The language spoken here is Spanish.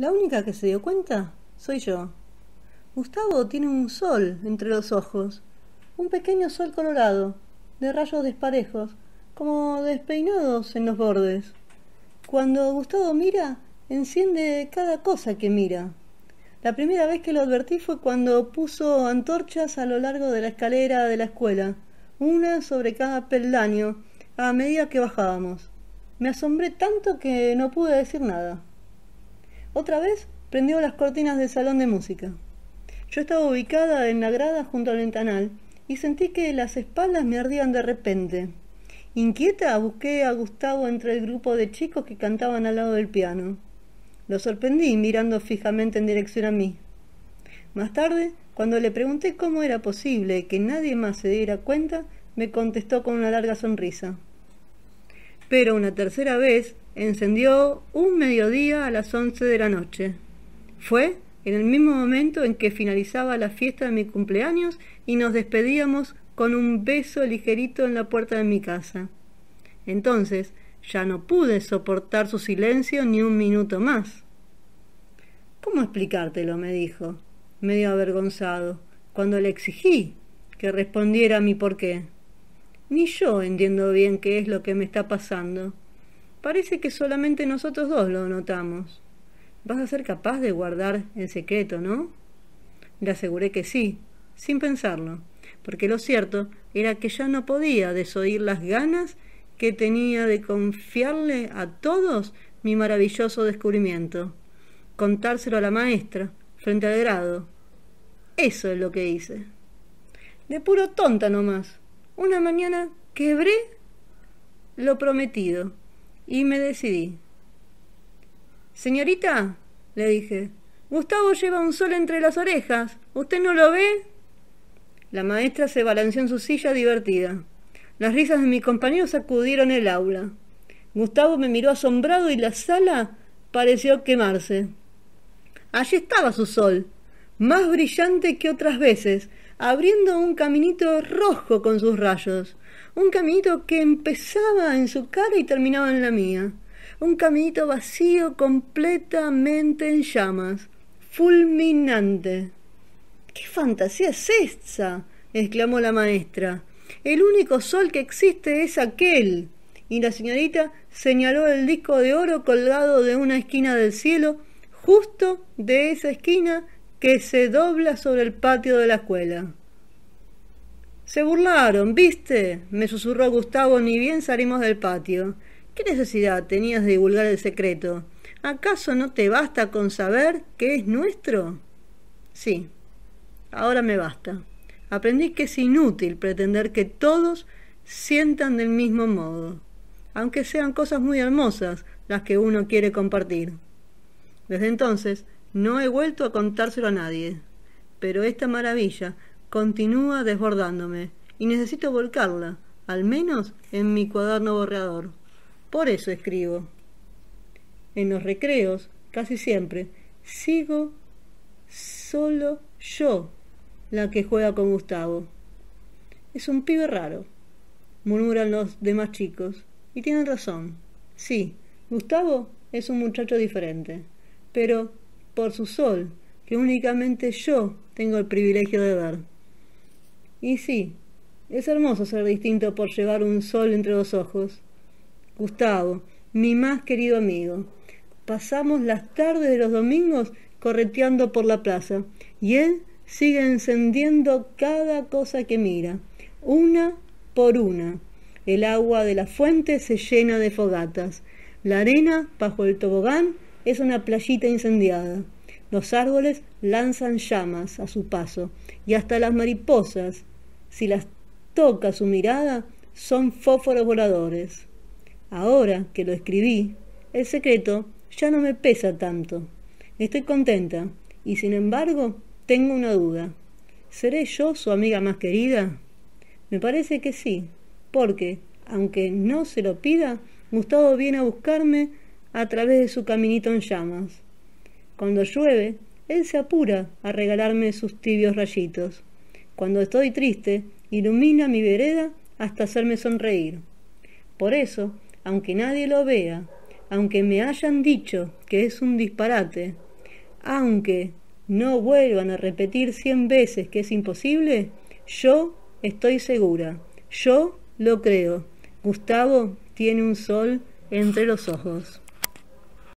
La única que se dio cuenta soy yo. Gustavo tiene un sol entre los ojos, un pequeño sol colorado, de rayos desparejos, como despeinados en los bordes. Cuando Gustavo mira, enciende cada cosa que mira. La primera vez que lo advertí fue cuando puso antorchas a lo largo de la escalera de la escuela, una sobre cada peldaño, a medida que bajábamos. Me asombré tanto que no pude decir nada. Otra vez prendió las cortinas del salón de música. Yo estaba ubicada en la grada junto al ventanal y sentí que las espaldas me ardían de repente. Inquieta busqué a Gustavo entre el grupo de chicos que cantaban al lado del piano. Lo sorprendí mirando fijamente en dirección a mí. Más tarde, cuando le pregunté cómo era posible que nadie más se diera cuenta, me contestó con una larga sonrisa. Pero una tercera vez encendió un mediodía a las once de la noche. Fue en el mismo momento en que finalizaba la fiesta de mi cumpleaños y nos despedíamos con un beso ligerito en la puerta de mi casa. Entonces ya no pude soportar su silencio ni un minuto más. ¿Cómo explicártelo? me dijo, medio avergonzado, cuando le exigí que respondiera a mi por qué. Ni yo entiendo bien qué es lo que me está pasando. Parece que solamente nosotros dos lo notamos. Vas a ser capaz de guardar en secreto, ¿no? Le aseguré que sí, sin pensarlo, porque lo cierto era que ya no podía desoír las ganas que tenía de confiarle a todos mi maravilloso descubrimiento, contárselo a la maestra, frente al grado. Eso es lo que hice. De puro tonta nomás. Una mañana quebré lo prometido y me decidí. Señorita, le dije, Gustavo lleva un sol entre las orejas. ¿Usted no lo ve? La maestra se balanceó en su silla divertida. Las risas de mi compañero sacudieron el aula. Gustavo me miró asombrado y la sala pareció quemarse. Allí estaba su sol, más brillante que otras veces, abriendo un caminito rojo con sus rayos un caminito que empezaba en su cara y terminaba en la mía, un caminito vacío completamente en llamas, fulminante. ¿Qué fantasía es esa? exclamó la maestra. El único sol que existe es aquel. Y la señorita señaló el disco de oro colgado de una esquina del cielo, justo de esa esquina que se dobla sobre el patio de la escuela. Se burlaron, ¿viste? me susurró Gustavo, ni bien salimos del patio. ¿Qué necesidad tenías de divulgar el secreto? ¿Acaso no te basta con saber que es nuestro? Sí, ahora me basta. Aprendí que es inútil pretender que todos sientan del mismo modo, aunque sean cosas muy hermosas las que uno quiere compartir. Desde entonces no he vuelto a contárselo a nadie, pero esta maravilla continúa desbordándome y necesito volcarla, al menos en mi cuaderno borrador. Por eso escribo. En los recreos, casi siempre, sigo solo yo la que juega con Gustavo. Es un pibe raro, murmuran los demás chicos. Y tienen razón. Sí, Gustavo es un muchacho diferente, pero por su sol, que únicamente yo tengo el privilegio de ver. Y sí, es hermoso ser distinto por llevar un sol entre los ojos. Gustavo, mi más querido amigo, pasamos las tardes de los domingos correteando por la plaza y él sigue encendiendo cada cosa que mira, una por una. El agua de la fuente se llena de fogatas. La arena bajo el tobogán es una playita incendiada. Los árboles lanzan llamas a su paso y hasta las mariposas si las toca su mirada, son fósforos voladores. Ahora que lo escribí, el secreto ya no me pesa tanto. Estoy contenta y sin embargo tengo una duda. ¿Seré yo su amiga más querida? Me parece que sí, porque, aunque no se lo pida, Gustavo viene a buscarme a través de su caminito en llamas. Cuando llueve, él se apura a regalarme sus tibios rayitos. Cuando estoy triste, ilumina mi vereda hasta hacerme sonreír. Por eso, aunque nadie lo vea, aunque me hayan dicho que es un disparate, aunque no vuelvan a repetir cien veces que es imposible, yo estoy segura, yo lo creo. Gustavo tiene un sol entre los ojos.